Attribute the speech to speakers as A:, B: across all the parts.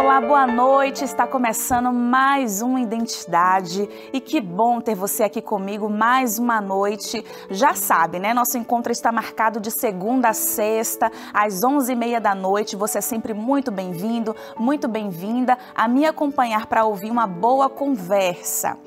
A: Olá, boa noite. Está começando mais um Identidade e que bom ter você aqui comigo mais uma noite. Já sabe, né? Nosso encontro está marcado de segunda a sexta às onze e meia da noite. Você é sempre muito bem-vindo, muito bem-vinda a me acompanhar para ouvir uma boa conversa.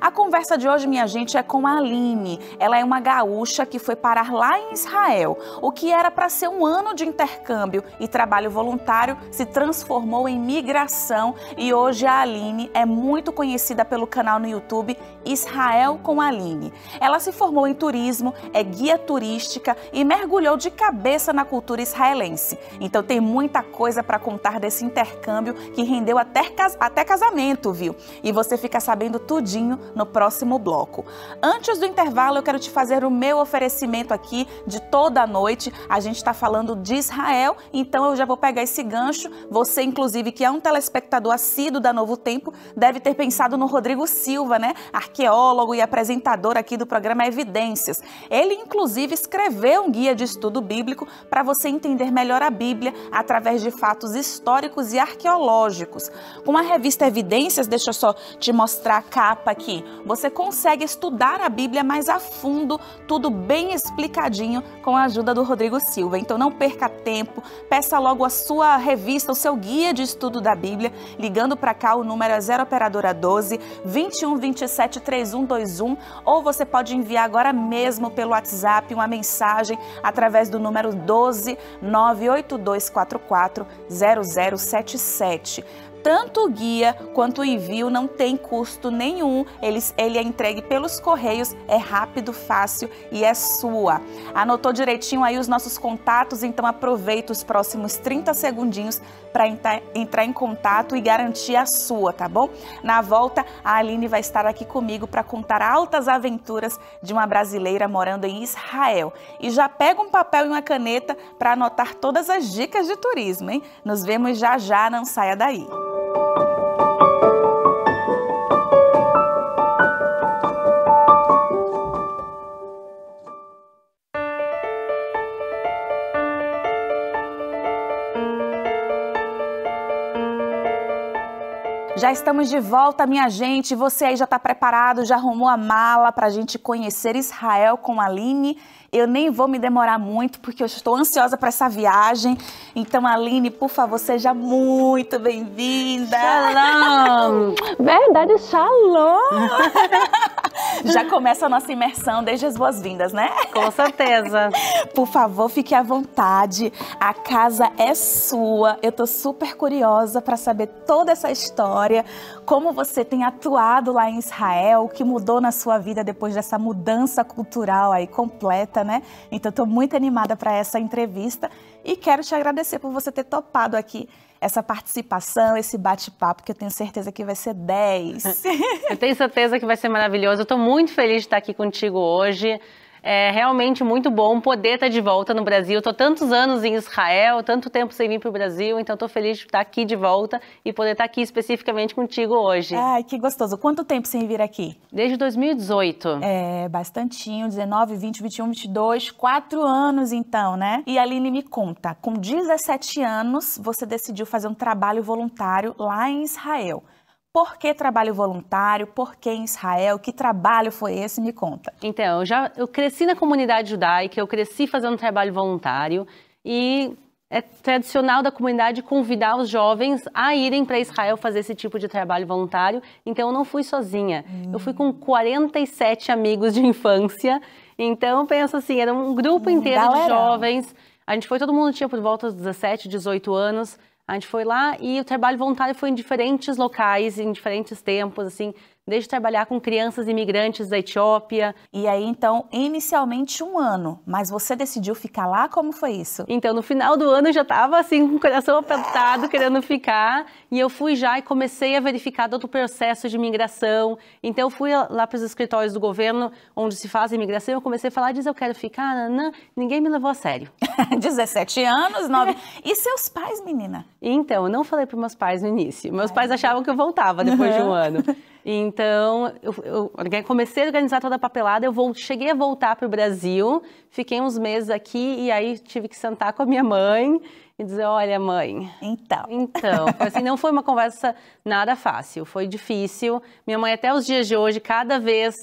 A: A conversa de hoje, minha gente, é com a Aline. Ela é uma gaúcha que foi parar lá em Israel. O que era para ser um ano de intercâmbio e trabalho voluntário se transformou em migração e hoje a Aline é muito conhecida pelo canal no YouTube Israel com Aline. Ela se formou em turismo, é guia turística e mergulhou de cabeça na cultura israelense. Então tem muita coisa para contar desse intercâmbio que rendeu até, cas até casamento, viu? E você fica sabendo tudinho no próximo bloco. Antes do intervalo, eu quero te fazer o meu oferecimento aqui de toda a noite. A gente está falando de Israel, então eu já vou pegar esse gancho. Você, inclusive, que é um telespectador assíduo da Novo Tempo, deve ter pensado no Rodrigo Silva, né? Arqueólogo e apresentador aqui do programa Evidências. Ele, inclusive, escreveu um guia de estudo bíblico para você entender melhor a Bíblia através de fatos históricos e arqueológicos. Com a revista Evidências, deixa eu só te mostrar a capa aqui, você consegue estudar a Bíblia mais a fundo, tudo bem explicadinho com a ajuda do Rodrigo Silva. Então não perca tempo, peça logo a sua revista, o seu guia de estudo Estudo da Bíblia, ligando para cá, o número é 0 operadora 12 21 27 3121, ou você pode enviar agora mesmo pelo WhatsApp uma mensagem através do número 12 98244 0077. Tanto o guia quanto o envio não tem custo nenhum, ele, ele é entregue pelos correios, é rápido, fácil e é sua. Anotou direitinho aí os nossos contatos, então aproveita os próximos 30 segundinhos para entrar em contato e garantir a sua, tá bom? Na volta, a Aline vai estar aqui comigo para contar altas aventuras de uma brasileira morando em Israel. E já pega um papel e uma caneta para anotar todas as dicas de turismo, hein? Nos vemos já já, não saia daí. Thank you. estamos de volta, minha gente. Você aí já está preparado, já arrumou a mala para a gente conhecer Israel com a Aline? Eu nem vou me demorar muito, porque eu estou ansiosa para essa viagem. Então, Aline, por favor, seja muito bem-vinda. Shalom! Verdade, shalom! Já começa a nossa imersão desde as boas-vindas, né? Com certeza. Por favor, fique à vontade. A casa é sua. Eu tô super curiosa para saber toda essa história, como você tem atuado lá em Israel, o que mudou na sua vida depois dessa mudança cultural aí completa, né? Então tô muito animada para essa entrevista e quero te agradecer por você ter topado aqui essa participação, esse bate-papo, que eu tenho certeza que vai ser 10.
B: eu tenho certeza que vai ser maravilhoso. Eu estou muito feliz de estar aqui contigo hoje. É realmente muito bom poder estar tá de volta no Brasil. Estou tantos anos em Israel, tanto tempo sem vir para o Brasil, então estou feliz de estar tá aqui de volta e poder estar tá aqui especificamente contigo hoje. Ai,
A: que gostoso. Quanto tempo sem vir aqui?
B: Desde 2018.
A: É, bastantinho, 19, 20, 21, 22, quatro anos então, né? E a Aline me conta, com 17 anos você decidiu fazer um trabalho voluntário lá em Israel. Por que trabalho voluntário? Por que em Israel? Que trabalho foi
B: esse? Me conta. Então, eu já eu cresci na comunidade judaica, eu cresci fazendo trabalho voluntário e é tradicional da comunidade convidar os jovens a irem para Israel fazer esse tipo de trabalho voluntário. Então, eu não fui sozinha. Hum. Eu fui com 47 amigos de infância. Então, pensa assim, era um grupo inteiro Galera. de jovens. A gente foi, todo mundo tinha por volta dos 17, 18 anos. A gente foi lá e o trabalho voluntário foi em diferentes locais, em diferentes tempos, assim, desde trabalhar com crianças imigrantes da
A: Etiópia. E aí, então, inicialmente um ano, mas você decidiu ficar lá? Como foi isso? Então, no final do ano eu já estava assim, com o coração apertado, querendo ficar. E eu fui
B: já e comecei a verificar todo o processo de imigração. Então, eu fui lá para os escritórios do governo, onde se faz a imigração. Eu comecei a falar, diz eu quero ficar, nanã. Ninguém me levou a sério.
A: 17 anos, 9. e seus pais, menina?
B: Então, eu não falei para meus pais no início. Meus Ai. pais achavam que eu voltava depois uhum. de um ano. Então, eu, eu, comecei a organizar toda a papelada, eu vou, cheguei a voltar para o Brasil, fiquei uns meses aqui e aí tive que sentar com a minha mãe e dizer, olha mãe... Então... Então, assim, não foi uma conversa nada fácil, foi difícil. Minha mãe, até os dias de hoje, cada vez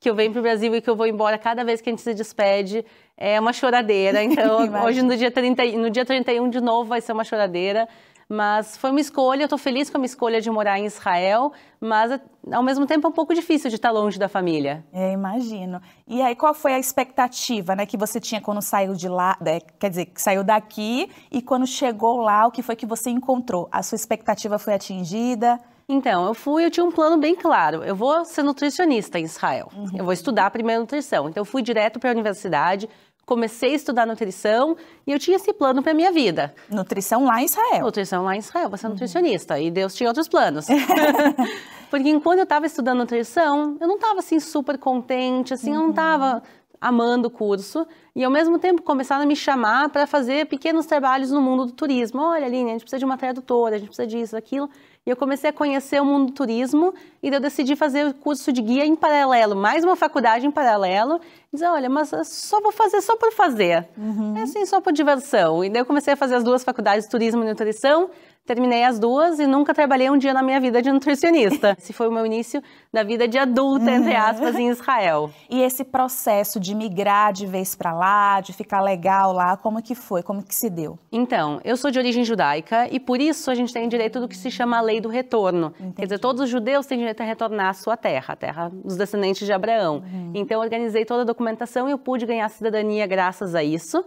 B: que eu venho para o Brasil e que eu vou embora, cada vez que a gente se despede, é uma choradeira. Então, hoje no dia, 30, no dia 31 de novo vai ser uma choradeira. Mas foi uma escolha, eu estou feliz com a minha escolha de morar em Israel, mas ao mesmo tempo é um pouco difícil de estar longe da família. É,
A: imagino. E aí, qual foi a expectativa né, que você tinha quando saiu de lá, né, quer dizer, que saiu daqui e quando chegou lá, o que foi que você encontrou? A sua expectativa foi
B: atingida? Então, eu fui, eu tinha um plano bem claro. Eu vou ser nutricionista em Israel. Uhum. Eu vou estudar primeiro nutrição. Então, eu fui direto para a universidade, comecei a estudar nutrição e eu tinha esse plano para minha vida. Nutrição lá em Israel. Nutrição lá em Israel, você é uhum. nutricionista e Deus tinha outros planos. Porque enquanto eu estava estudando nutrição, eu não estava assim super contente, assim, uhum. eu não estava amando o curso e ao mesmo tempo começaram a me chamar para fazer pequenos trabalhos no mundo do turismo. Olha, Aline, a gente precisa de uma tradutora, a gente precisa disso, aquilo. E eu comecei a conhecer o mundo do turismo e eu decidi fazer o curso de guia em paralelo, mais uma faculdade em paralelo. E dizer, olha, mas só vou fazer só por fazer. Uhum. É assim, só por diversão. E daí eu comecei a fazer as duas faculdades, turismo e nutrição terminei as duas e nunca trabalhei um dia na minha vida de nutricionista. Esse foi o meu início da vida de adulta, entre uhum. aspas, em Israel.
A: E esse processo de migrar de vez para lá, de ficar legal lá, como que foi? Como que se deu? Então, eu sou de origem judaica e por isso a gente tem direito do que se chama a lei do
B: retorno. Entendi. Quer dizer, todos os judeus têm direito a retornar à sua terra, a terra dos descendentes de Abraão. Uhum. Então, eu organizei toda a documentação e eu pude ganhar cidadania graças a isso.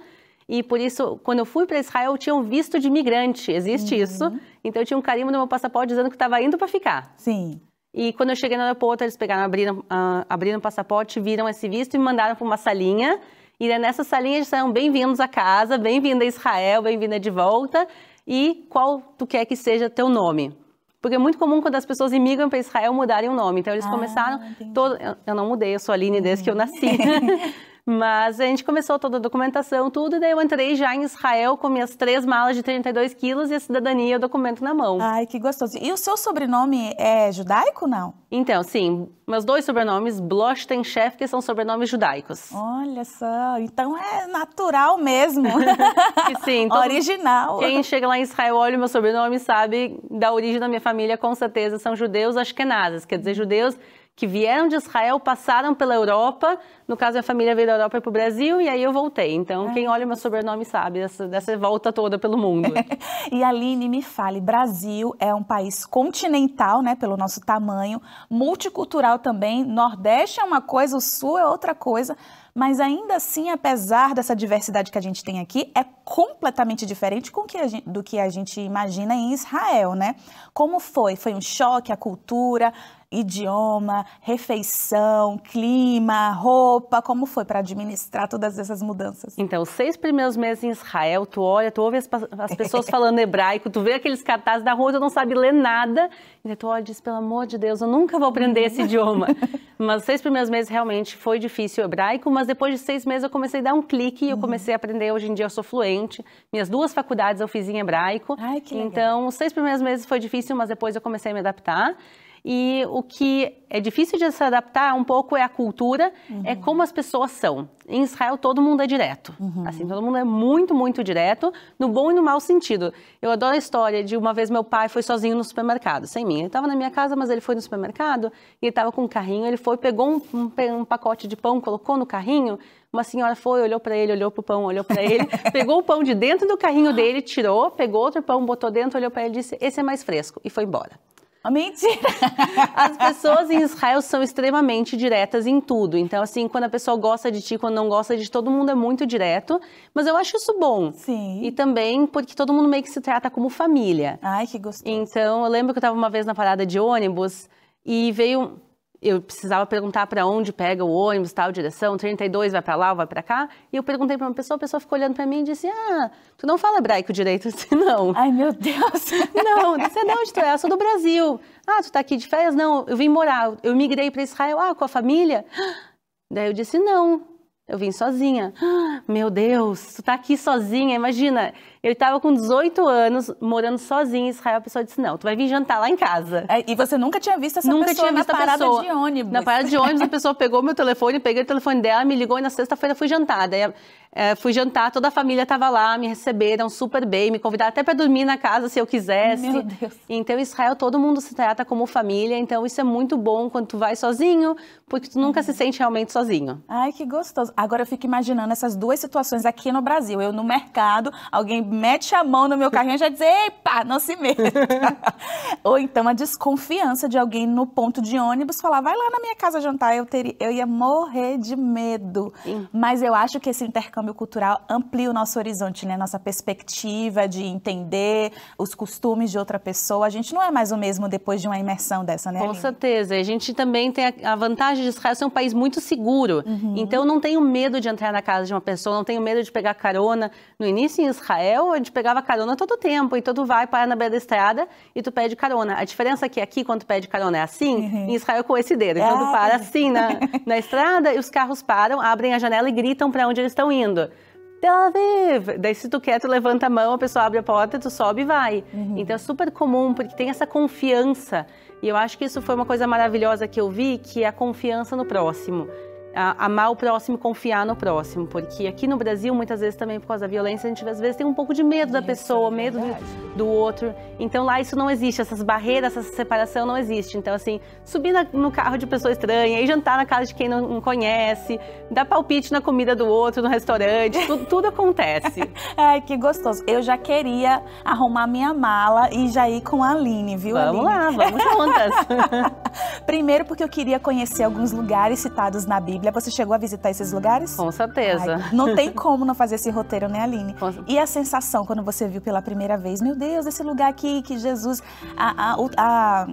B: E por isso, quando eu fui para Israel, eu tinha um visto de migrante, existe uhum. isso. Então eu tinha um carimbo no meu passaporte dizendo que estava indo para ficar. Sim. E quando eu cheguei no aeroporto, eles pegaram, abriram, uh, abriram o passaporte, viram esse visto e me mandaram para uma salinha. E nessa salinha eles disseram, bem-vindos à casa, bem-vinda a Israel, bem-vinda de volta. E qual tu quer que seja teu nome? Porque é muito comum quando as pessoas imigram para Israel mudarem o nome. Então eles ah, começaram. Todo... Eu não mudei, eu sou a Aline desde que eu uhum. nasci. Mas a gente começou toda a documentação, tudo, e daí eu entrei já em Israel com minhas três malas de 32 quilos e a cidadania e o documento na mão. Ai, que gostoso. E o seu sobrenome é judaico, não? Então, sim. Meus dois sobrenomes, Blochten Chef, que são sobrenomes judaicos.
A: Olha só, então é natural mesmo.
B: sim, então, original. Quem chega lá em Israel, olha o meu sobrenome, sabe da origem da minha família, com certeza são judeus ashkenazes, é quer dizer, judeus que vieram de Israel, passaram pela Europa. No caso, a família veio da Europa para o Brasil e aí eu voltei. Então, ah. quem olha o meu sobrenome sabe
A: dessa, dessa volta toda pelo mundo. e Aline, me fale: Brasil é um país continental, né, pelo nosso tamanho, multicultural também. Nordeste é uma coisa, o Sul é outra coisa. Mas ainda assim, apesar dessa diversidade que a gente tem aqui, é completamente diferente do que a gente imagina em Israel, né? Como foi? Foi um choque a cultura? idioma, refeição, clima, roupa? Como foi para administrar todas essas mudanças? Então, os seis primeiros meses em Israel,
B: tu olha, tu ouve as, as pessoas falando hebraico, tu vê aqueles cartazes da rua, tu não sabe ler nada. E tu olha e diz, pelo amor de Deus, eu nunca vou aprender esse idioma. mas os seis primeiros meses realmente foi difícil o hebraico, mas depois de seis meses eu comecei a dar um clique e eu uhum. comecei a aprender. Hoje em dia eu sou fluente. Minhas duas faculdades eu fiz em hebraico. Ai, que legal. Então, os seis primeiros meses foi difícil, mas depois eu comecei a me adaptar. E o que é difícil de se adaptar um pouco é a cultura, é uhum. é como as pessoas são. Em Israel, todo mundo é direto. Uhum. Assim, todo mundo é muito, muito direto, no bom e no mau sentido. Eu adoro a história de uma vez meu pai foi sozinho no supermercado, sem mim. Ele estava na minha casa, mas ele foi no supermercado e ele estava com um carrinho. Ele foi, pegou um, um, um pacote de pão, colocou no carrinho. Uma senhora foi, olhou para ele, olhou para o pão, olhou para ele, pegou o pão de dentro do carrinho dele, tirou, pegou outro pão, botou dentro, olhou para ele e disse: Esse é mais fresco, e foi embora. Ah, mentira! As pessoas em Israel são extremamente diretas em tudo. Então, assim, quando a pessoa gosta de ti, quando não gosta de ti, todo mundo é muito direto. Mas eu acho isso bom. Sim. E também porque todo mundo meio que se trata como família. Ai, que gostoso. Então, eu lembro que eu estava uma vez na parada de ônibus e veio eu precisava perguntar para onde pega o ônibus, tal direção, 32 vai para lá, vai para cá. E eu perguntei para uma pessoa, a pessoa ficou olhando para mim e disse: "Ah, tu não fala hebraico direito assim, não". Ai, meu Deus. Não, você de onde tu é? Eu sou do Brasil. Ah, tu tá aqui de férias? Não, eu vim morar, eu migrei para Israel. Ah, com a família? Daí eu disse: "Não, eu vim sozinha. Ah, meu Deus, tu tá aqui sozinha, imagina. Eu estava com 18 anos, morando sozinho. em Israel. A pessoa disse: Não, tu vai vir jantar lá em
A: casa. É, e você nunca tinha visto essa nunca pessoa tinha visto na parada pessoa. de ônibus. Na parada de ônibus, a
B: pessoa pegou meu telefone, peguei o telefone dela, me ligou e na sexta-feira fui jantar. Daí, é, fui jantar, toda a família estava lá, me receberam super bem, me convidaram até para dormir na casa se eu quisesse. Meu Deus. Então, Israel, todo mundo se trata como família. Então, isso é muito bom quando tu vai sozinho, porque tu nunca uhum. se sente realmente
A: sozinho. Ai, que gostoso. Agora eu fico imaginando essas duas situações aqui no Brasil. Eu no mercado, alguém mete a mão no meu carrinho e já diz, epa, não se meta. Ou então a desconfiança de alguém no ponto de ônibus falar, vai lá na minha casa jantar, eu, teria, eu ia morrer de medo. Sim. Mas eu acho que esse intercâmbio cultural amplia o nosso horizonte, né? Nossa perspectiva de entender os costumes de outra pessoa. A gente não é mais o mesmo depois de uma imersão dessa, né? Com Aline?
B: certeza. A gente também tem a vantagem de Israel ser um país muito seguro. Uhum. Então eu não tenho medo de entrar na casa de uma pessoa, não tenho medo de pegar carona. No início em Israel, hotel, então, a gente pegava carona todo tempo. Então tu vai, para na beira da estrada e tu pede carona. A diferença é que aqui, quando tu pede carona, é assim, uhum. em Israel é coincideira. Então tu ah. para assim na, na estrada e os carros param, abrem a janela e gritam para onde eles estão indo. Tel Aviv. Daí, se tu quer, tu levanta a mão, a pessoa abre a porta, tu sobe e vai. Uhum. Então, é super comum, porque tem essa confiança. E eu acho que isso foi uma coisa maravilhosa que eu vi, que é a confiança no próximo amar o próximo, confiar no próximo, porque aqui no Brasil muitas vezes também por causa da violência a gente às vezes tem um pouco de medo da isso pessoa, é medo do, do, outro. Então lá isso não existe, essas barreiras, essa separação não existe. Então assim, subir na, no carro de pessoa estranha, ir jantar na casa de quem não, não
A: conhece, dar palpite na comida do outro no restaurante, tudo, tudo acontece. Ai, que gostoso. Eu já queria arrumar minha mala e já ir com a Aline, viu? Vamos Aline? lá, vamos
B: juntas.
A: Primeiro porque eu queria conhecer alguns lugares citados na Bíblia Bíblia. Você chegou a visitar esses lugares? Com certeza. Ai, não tem como não fazer esse roteiro, né, Aline? Com... E a sensação quando você viu pela primeira vez, meu Deus, esse lugar aqui que Jesus... a, a, a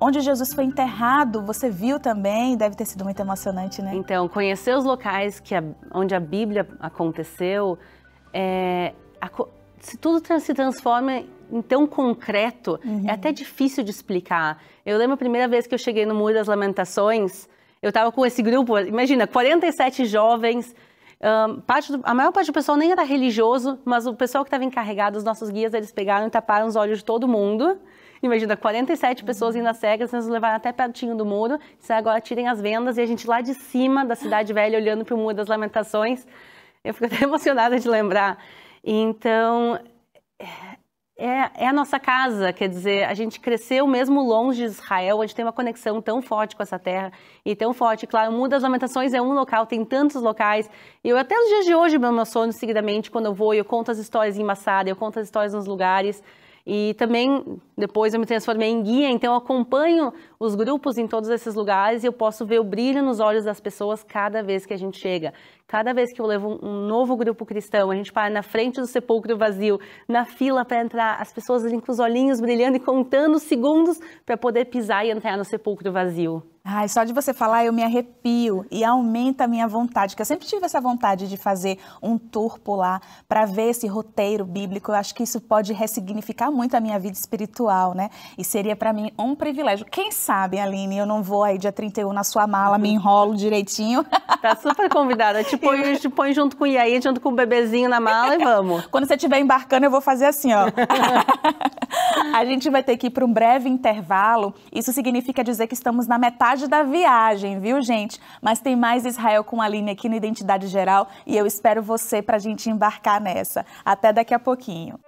A: onde Jesus foi enterrado, você viu também, deve ter sido muito emocionante, né?
B: Então, conhecer os locais que a, onde a Bíblia aconteceu, é, a, se tudo se transforma em tão concreto, é uhum. é até difícil de explicar. Eu lembro a primeira vez que eu cheguei no Muro das Lamentações, eu estava com esse grupo, imagina, 47 jovens. Um, do, a maior parte do pessoal nem era religioso, mas o pessoal que estava encarregado, os nossos guias, eles pegaram e taparam os olhos de todo mundo. Imagina, 47 uhum. pessoas indo às cegas, eles nos levaram até pertinho do muro. Disseram, agora tirem as vendas e a gente lá de cima da Cidade Velha, olhando para o Muro das Lamentações. Eu fico até emocionada de lembrar. Então, é, é, a nossa casa, quer dizer, a gente cresceu mesmo longe de Israel, a gente tem uma conexão tão forte com essa terra e tão forte. Claro, o Mundo das Lamentações é um local, tem tantos locais. Eu até nos dias de hoje meu sono seguidamente quando eu vou, eu conto as histórias em Massada, eu conto as histórias nos lugares. E também depois eu me transformei em guia, então eu acompanho os grupos em todos esses lugares e eu posso ver o brilho nos olhos das pessoas cada vez que a gente chega. Cada vez que eu levo um novo grupo cristão, a gente para na frente do sepulcro vazio, na fila para entrar, as pessoas ali com os olhinhos brilhando e contando segundos
A: para poder pisar e entrar no sepulcro vazio. Ai, só de você falar eu me arrepio e aumenta a minha vontade, que eu sempre tive essa vontade de fazer um tour por lá para ver esse roteiro bíblico. Eu acho que isso pode ressignificar muito a minha vida espiritual, né? E seria para mim um privilégio. Quem sabe sabe, Aline, eu não vou aí dia 31 na sua mala, me enrolo direitinho. Tá super convidada. Te põe, te põe junto com o Iaí, junto com o bebezinho na mala e vamos. Quando você estiver embarcando, eu vou fazer assim, ó. a gente vai ter que ir para um breve intervalo. Isso significa dizer que estamos na metade da viagem, viu, gente? Mas tem mais Israel com a Aline aqui no Identidade Geral e eu espero você para a gente embarcar nessa. Até daqui a pouquinho.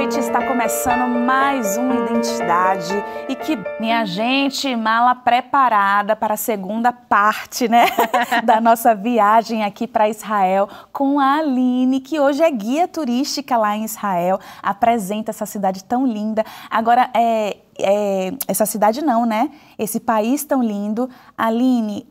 A: noite, está começando mais uma identidade e que minha gente mala preparada para a segunda parte, né, da nossa viagem aqui para Israel com a Aline, que hoje é guia turística lá em Israel, apresenta essa cidade tão linda. Agora é, é essa cidade não, né? Esse país tão lindo. Aline,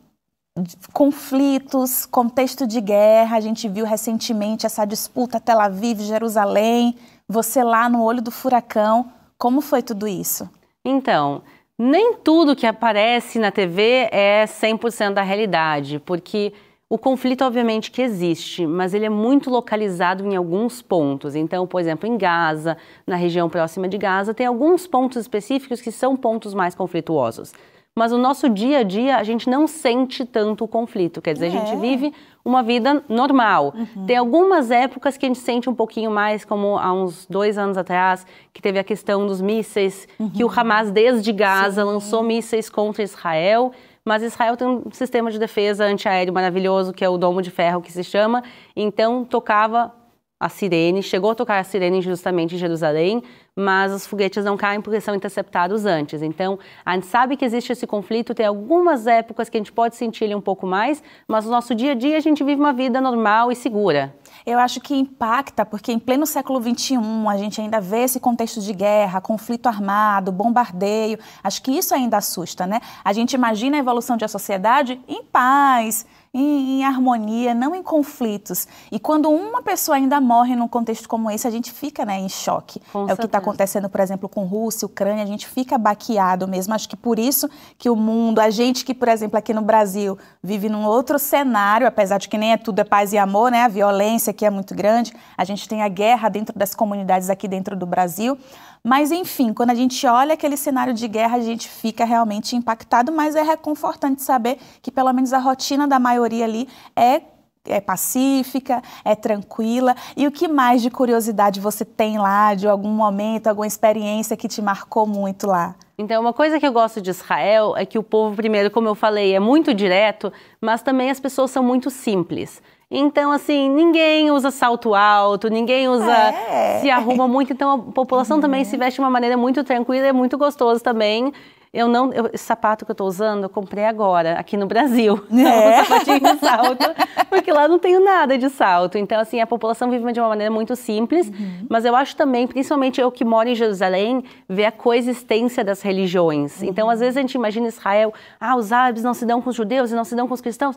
A: conflitos, contexto de guerra. A gente viu recentemente essa disputa Tel Aviv, Jerusalém. Você lá no olho do furacão, como foi tudo isso?
B: Então, nem tudo que aparece na TV é 100% da realidade, porque o conflito obviamente que existe, mas ele é muito localizado em alguns pontos. Então, por exemplo, em Gaza, na região próxima de Gaza, tem alguns pontos específicos que são pontos mais conflituosos mas o nosso dia a dia a gente não sente tanto o conflito. Quer dizer, é. a gente é. vive uma vida normal. Uhum. Tem algumas épocas que a gente sente um pouquinho mais, como há uns dois anos atrás, que teve a questão dos mísseis, uhum. que o Hamas, desde Gaza, Sim. lançou mísseis contra Israel. Mas Israel tem um sistema de defesa antiaéreo maravilhoso, que é o Domo de Ferro, que se chama. Então, tocava a sirene, chegou a tocar a sirene justamente em Jerusalém, mas os foguetes não caem porque são interceptados antes. Então, a gente sabe que existe esse conflito, tem algumas épocas que a gente pode sentir ele um pouco mais, mas no nosso dia a dia a gente vive uma vida normal e segura.
A: Eu acho que impacta, porque em pleno século XXI a gente ainda vê esse contexto de guerra, conflito armado, bombardeio. Acho que isso ainda assusta, né? A gente imagina a evolução de uma sociedade em paz, em, em, harmonia, não em conflitos. E quando uma pessoa ainda morre num contexto como esse, a gente fica né, em choque. Com é certeza. o que está acontecendo, por exemplo, com Rússia, Ucrânia, a gente fica baqueado mesmo. Acho que por isso que o mundo, a gente que, por exemplo, aqui no Brasil vive num outro cenário, apesar de que nem é tudo é paz e amor, né? A violência aqui é muito grande, a gente tem a guerra dentro das comunidades aqui dentro do Brasil. Mas enfim, quando a gente olha aquele cenário de guerra, a gente fica realmente impactado, mas é reconfortante saber que pelo menos a rotina da maioria ali é é pacífica, é tranquila. E o que mais de curiosidade você tem lá, de algum momento, alguma experiência que te marcou muito lá?
B: Então, uma coisa que eu gosto de Israel é que o povo, primeiro, como eu falei, é muito direto, mas também as pessoas são muito simples. Então, assim, ninguém usa salto alto, ninguém usa. É. se arruma muito. Então, a população uhum. também se veste de uma maneira muito tranquila, é muito gostoso também. Eu não. Eu, esse sapato que eu tô usando, eu comprei agora, aqui no Brasil. É. é. Um sapatinho de salto. Porque lá não tenho nada de salto. Então, assim, a população vive de uma maneira muito simples. Uhum. Mas eu acho também, principalmente eu que moro em Jerusalém, ver a coexistência das religiões. Uhum. Então, às vezes a gente imagina Israel, ah, os árabes não se dão com os judeus e não se dão com os cristãos.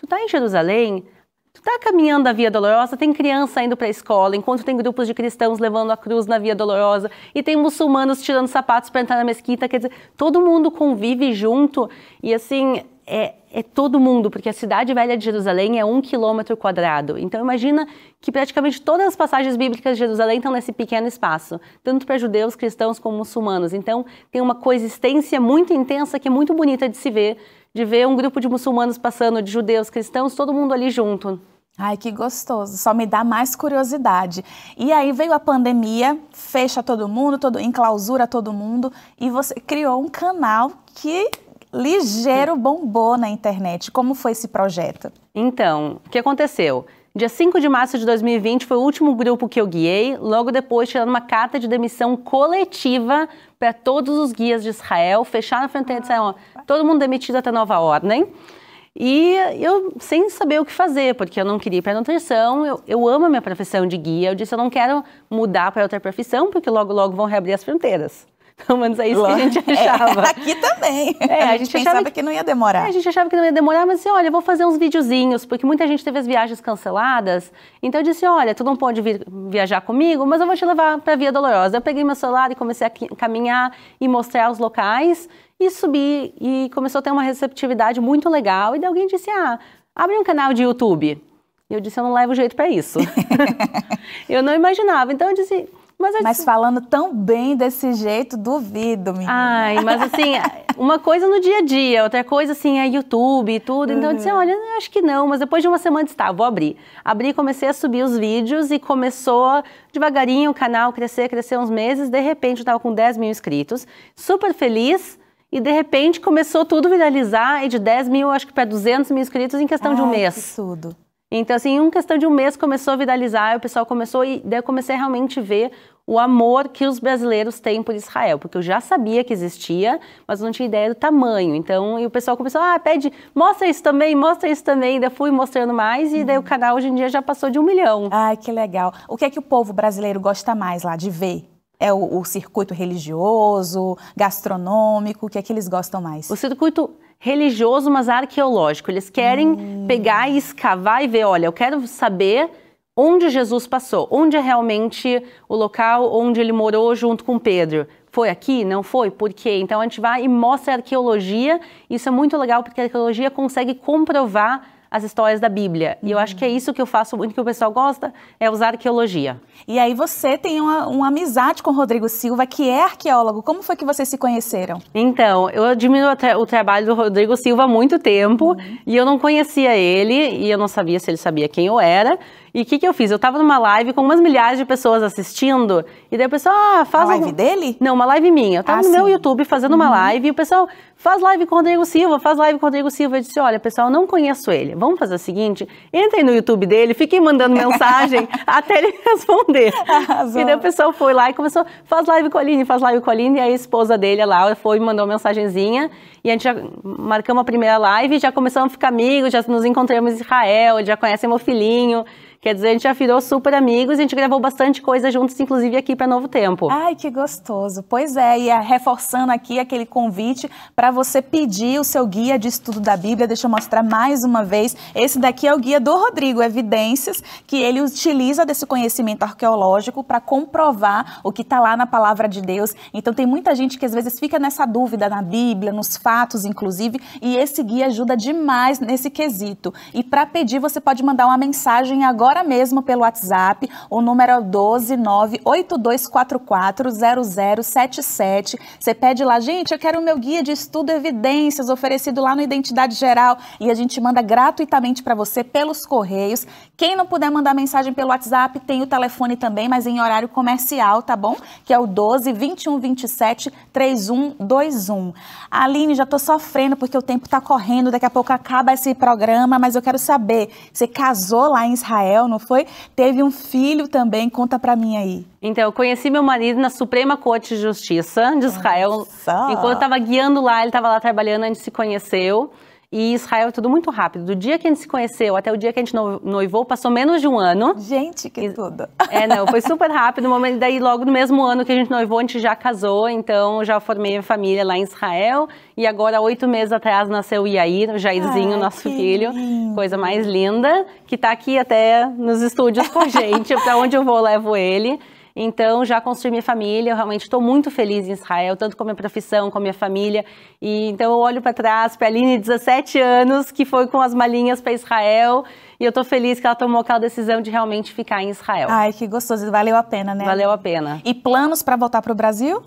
B: Tu tá em Jerusalém, Tu está caminhando a Via Dolorosa, tem criança indo para a escola, enquanto tem grupos de cristãos levando a cruz na Via Dolorosa, e tem muçulmanos tirando sapatos para entrar na mesquita, quer dizer, todo mundo convive junto, e assim, é, é todo mundo, porque a cidade velha de Jerusalém é um quilômetro quadrado. Então imagina que praticamente todas as passagens bíblicas de Jerusalém estão nesse pequeno espaço, tanto para judeus, cristãos como muçulmanos. Então tem uma coexistência muito intensa que é muito bonita de se ver,
A: de ver um grupo de muçulmanos passando, de judeus, cristãos, todo mundo ali junto. Ai, que gostoso. Só me dá mais curiosidade. E aí veio a pandemia, fecha todo mundo, todo, enclausura todo mundo, e você criou um canal que ligeiro bombou na internet. Como foi esse projeto?
B: Então, o que aconteceu? Dia 5 de março de 2020 foi o último grupo que eu guiei, logo depois tirando uma carta de demissão coletiva para todos os guias de Israel, fecharam a fronteira de Israel, ah, tá. todo mundo demitido até nova ordem. E eu sem saber o que fazer, porque eu não queria ir para nutrição, eu, eu amo a minha profissão de guia, eu disse eu não quero mudar para outra profissão, porque logo logo vão reabrir as fronteiras. Pelo menos é isso que a gente é, achava.
A: É, aqui também. É, a, gente, a gente pensava que... que... não
B: ia demorar. É, a gente achava que não ia demorar, mas assim, olha, vou fazer uns videozinhos, porque muita gente teve as viagens canceladas. Então eu disse, olha, tu não pode vir, viajar comigo, mas eu vou te levar para a Via Dolorosa. Eu peguei meu celular e comecei a caminhar e mostrar os locais e subi e começou a ter uma receptividade muito legal. E daí alguém disse, ah, abre um canal de YouTube. E eu disse, eu não levo jeito para isso. eu não imaginava. Então eu disse mas, assim... mas, falando tão bem desse jeito, duvido, menina. Ai, mas assim, uma coisa no dia a dia, outra coisa assim é YouTube e tudo. Então uhum. eu disse, uhum. olha, acho que não, mas depois de uma semana estava tá, vou abrir. Abri, comecei a subir os vídeos e começou devagarinho o canal crescer, crescer uns meses. De repente eu com 10 mil inscritos, super feliz. E de repente começou tudo viralizar e de 10 mil, acho que para 200 mil inscritos em questão Ai, de um mês. Que tudo. Então, assim, em questão de um mês começou a viralizar, o pessoal começou, e daí eu comecei a realmente ver o amor que os brasileiros têm por Israel, porque eu já sabia que existia, mas não tinha ideia do tamanho. Então, e o pessoal começou, ah, pede, mostra isso também, mostra isso também. E daí fui mostrando mais, e daí o canal hoje em dia já passou de um
A: milhão. Ai, que legal. O que é que o povo brasileiro gosta mais lá de ver? É o, o circuito religioso, gastronômico, o que é que eles gostam mais? O circuito religioso,
B: mas arqueológico. Eles querem hum. pegar e escavar e ver, olha, eu quero saber onde Jesus passou, onde é realmente o local onde ele morou junto com Pedro. Foi aqui? Não foi? Por quê? Então a gente vai e mostra a arqueologia. Isso é muito legal porque a arqueologia consegue comprovar as histórias da Bíblia. E eu acho que é isso que eu faço muito, que o pessoal gosta, é usar arqueologia.
A: E aí você tem uma, uma amizade com o Rodrigo Silva, que é arqueólogo. Como foi que vocês se conheceram? Então, eu
B: admiro o trabalho do Rodrigo Silva há muito tempo, uhum. e eu não conhecia ele, e eu não sabia se ele sabia quem eu era. E o que, que eu fiz? Eu estava numa live com umas milhares de pessoas assistindo, e daí o pessoal, ah, faz uma live dele? Não, uma live minha. Eu estava ah, no sim. meu YouTube fazendo uhum. uma live, e o pessoal, Faz live com o Rodrigo Silva, faz live com o Rodrigo Silva. Eu disse: olha, pessoal, não conheço ele. Vamos fazer o seguinte: entrem no YouTube dele, fiquem mandando mensagem até ele responder. Arrasou. E daí o pessoal foi lá e começou: faz live com a Aline, faz live com a Aline. E a esposa dele lá foi e mandou uma mensagenzinha. E a gente já marcamos a primeira live, já começamos a ficar amigos, já nos encontramos em Israel, já conhece meu filhinho. Quer dizer, a gente já virou super amigos e a gente gravou bastante coisa juntos, inclusive aqui para Novo Tempo. Ai,
A: que gostoso. Pois é, e é, reforçando aqui aquele convite para você pedir o seu guia de estudo da Bíblia. Deixa eu mostrar mais uma vez. Esse daqui é o guia do Rodrigo, Evidências, que ele utiliza desse conhecimento arqueológico para comprovar o que está lá na palavra de Deus. Então, tem muita gente que às vezes fica nessa dúvida na Bíblia, nos fatos, inclusive, e esse guia ajuda demais nesse quesito. E para pedir, você pode mandar uma mensagem agora mesmo pelo WhatsApp. O número é 12982440077. Você pede lá, gente, eu quero o meu guia de estudo Estudo Evidências, oferecido lá no Identidade Geral. E a gente manda gratuitamente para você pelos Correios. Quem não puder mandar mensagem pelo WhatsApp, tem o telefone também, mas em horário comercial, tá bom? Que é o 12 21 27 3121. Aline, já estou sofrendo porque o tempo está correndo, daqui a pouco acaba esse programa, mas eu quero saber, você casou lá em Israel, não foi? Teve um filho também, conta para mim aí.
B: Então, eu conheci meu marido na Suprema Corte de Justiça de Israel. Nossa. Enquanto eu estava guiando lá, ele estava lá trabalhando, a gente se conheceu. E Israel é tudo muito rápido. Do dia que a gente se conheceu até o dia que a gente noivou, passou menos de um ano.
A: Gente, que e, tudo! É, não,
B: foi super rápido. Momento, daí, logo no mesmo ano que a gente noivou, a gente já casou. Então, já formei a família lá em Israel. E agora, oito meses atrás, nasceu o Iair, o Jairzinho, Ai, nosso filho. Lindo. Coisa mais linda. Que está aqui até nos estúdios com a gente. para onde eu vou, levo ele. Então, já construí minha família, eu realmente estou muito feliz em Israel, tanto com a minha profissão, com a minha família. E então eu olho para trás para a Aline, 17 anos, que foi com as malinhas para Israel, e eu estou feliz que ela tomou aquela decisão de
A: realmente ficar em Israel. Ai, que gostoso, valeu a pena, né? Valeu a pena. E planos para voltar para o Brasil?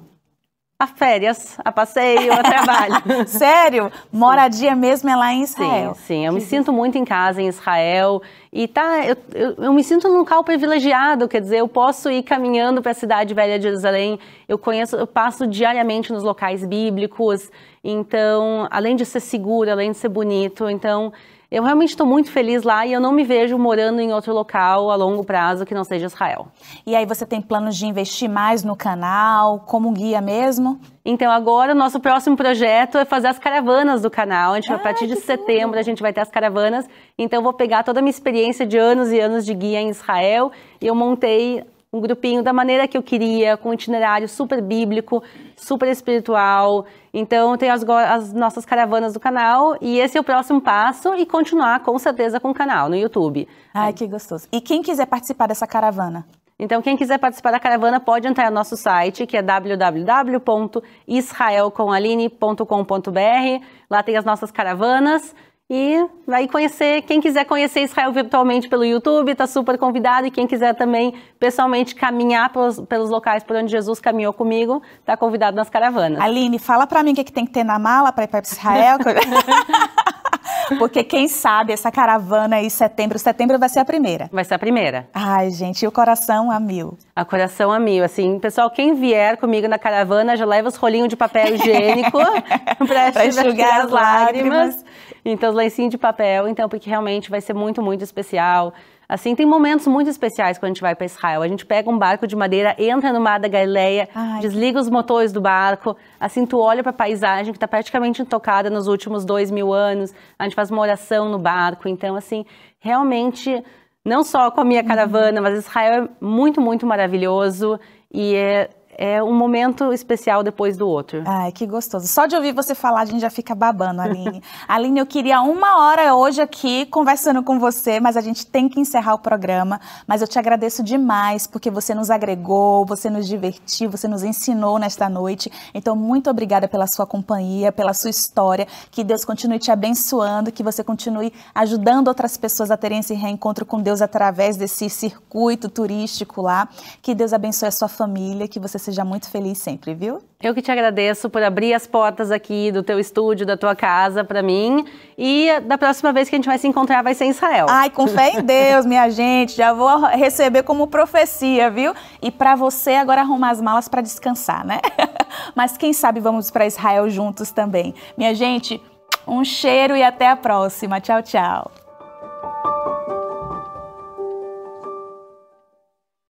A: A férias, a passeio, a trabalho. Sério? Moradia sim.
B: mesmo é lá em Israel? Sim, sim. Eu que me sinto muito em casa em Israel. E tá, eu, eu, eu, me sinto num local privilegiado, quer dizer, eu posso ir caminhando para a cidade velha de Jerusalém. Eu conheço, eu passo diariamente nos locais bíblicos. Então, além de ser seguro, além de ser bonito, então eu realmente estou muito feliz lá e eu não me vejo morando em outro local a longo prazo que não seja Israel. E aí você tem planos de investir mais no canal, como guia mesmo? Então agora o nosso próximo projeto é fazer as caravanas do canal. A, gente, ah, a partir de setembro lindo. a gente vai ter as caravanas. Então eu vou pegar toda a minha experiência de anos e anos de guia em Israel e eu montei um grupinho da maneira que eu queria, com um itinerário super bíblico, super espiritual. Então, tem as, as, nossas caravanas do canal e esse é o próximo passo e continuar com certeza com o canal no YouTube. Ai, que gostoso. E quem quiser participar dessa caravana? Então, quem quiser participar da caravana pode entrar no nosso site, que é www.israelcomaline.com.br. Lá tem as nossas caravanas. E vai conhecer, quem quiser conhecer Israel virtualmente pelo YouTube, está super convidado. E quem quiser também pessoalmente caminhar pelos, pelos locais por onde Jesus caminhou comigo,
A: está convidado nas caravanas. Aline, fala para mim o que, é que, tem que ter na mala para ir para Israel. Porque quem sabe essa caravana aí, setembro, setembro vai ser a primeira. Vai ser a primeira. Ai, gente, e o coração a mil. A coração a mil, assim, pessoal, quem vier comigo na
B: caravana, já leva os rolinhos de papel higiênico
A: para enxugar as lágrimas. lágrimas.
B: Então, lencinhos de papel, então, porque realmente vai ser muito, muito especial. Assim, tem momentos muito especiais quando a gente vai para Israel. A gente pega um barco de madeira, entra no mar da Galileia, Ai. desliga os motores do barco. Assim, tu olha para a paisagem que está praticamente intocada nos últimos dois mil anos. A gente faz uma oração no barco. Então, assim, realmente, não só com a minha caravana, uhum. mas Israel é muito, muito maravilhoso. E é é um momento
A: especial depois do outro. Ai, que gostoso. Só de ouvir você falar, a gente já fica babando, Aline. Aline, eu queria uma hora hoje aqui conversando com você, mas a gente tem que encerrar o programa. Mas eu te agradeço demais, porque você nos agregou, você nos divertiu, você nos ensinou nesta noite. Então, muito obrigada pela sua companhia, pela sua história. Que Deus continue te abençoando, que você continue ajudando outras pessoas a terem esse reencontro com Deus através desse circuito turístico lá. Que Deus abençoe a sua família, que você seja muito feliz sempre, viu?
B: Eu que te agradeço por abrir as portas aqui do teu estúdio, da tua casa para mim.
A: E da próxima vez que a gente vai se encontrar vai ser em Israel. Ai, com fé em Deus, minha gente. Já vou receber como profecia, viu? E para você agora arrumar as malas para descansar, né? Mas quem sabe vamos para Israel juntos também. Minha gente, um cheiro e até a próxima. Tchau, tchau.